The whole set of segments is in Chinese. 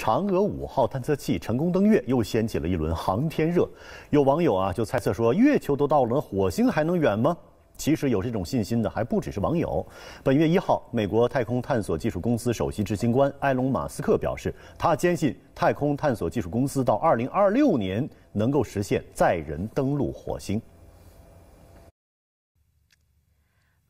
嫦娥五号探测器成功登月，又掀起了一轮航天热。有网友啊，就猜测说，月球都到了，火星还能远吗？其实有这种信心的还不只是网友。本月一号，美国太空探索技术公司首席执行官埃隆·马斯克表示，他坚信太空探索技术公司到2026年能够实现载人登陆火星。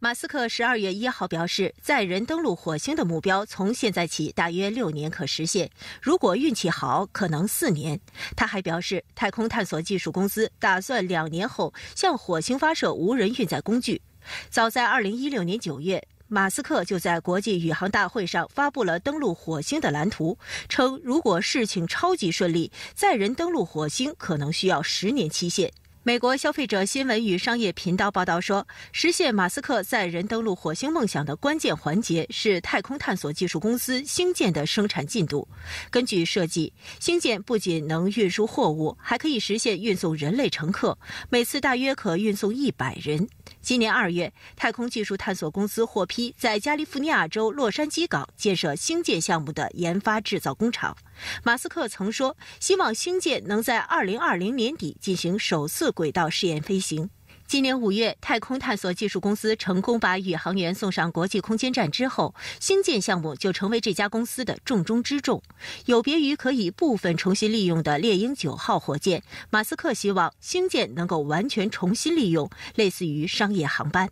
马斯克十二月一号表示，载人登陆火星的目标从现在起大约六年可实现，如果运气好，可能四年。他还表示，太空探索技术公司打算两年后向火星发射无人运载工具。早在二零一六年九月，马斯克就在国际宇航大会上发布了登陆火星的蓝图，称如果事情超级顺利，载人登陆火星可能需要十年期限。美国消费者新闻与商业频道报道说，实现马斯克载人登陆火星梦想的关键环节是太空探索技术公司星舰的生产进度。根据设计，星舰不仅能运输货物，还可以实现运送人类乘客，每次大约可运送一百人。今年二月，太空技术探索公司获批在加利福尼亚州洛杉矶港建设星舰项目的研发制造工厂。马斯克曾说，希望星舰能在二零二零年底进行首次。轨道试验飞行。今年五月，太空探索技术公司成功把宇航员送上国际空间站之后，星舰项目就成为这家公司的重中之重。有别于可以部分重新利用的猎鹰九号火箭，马斯克希望星舰能够完全重新利用，类似于商业航班。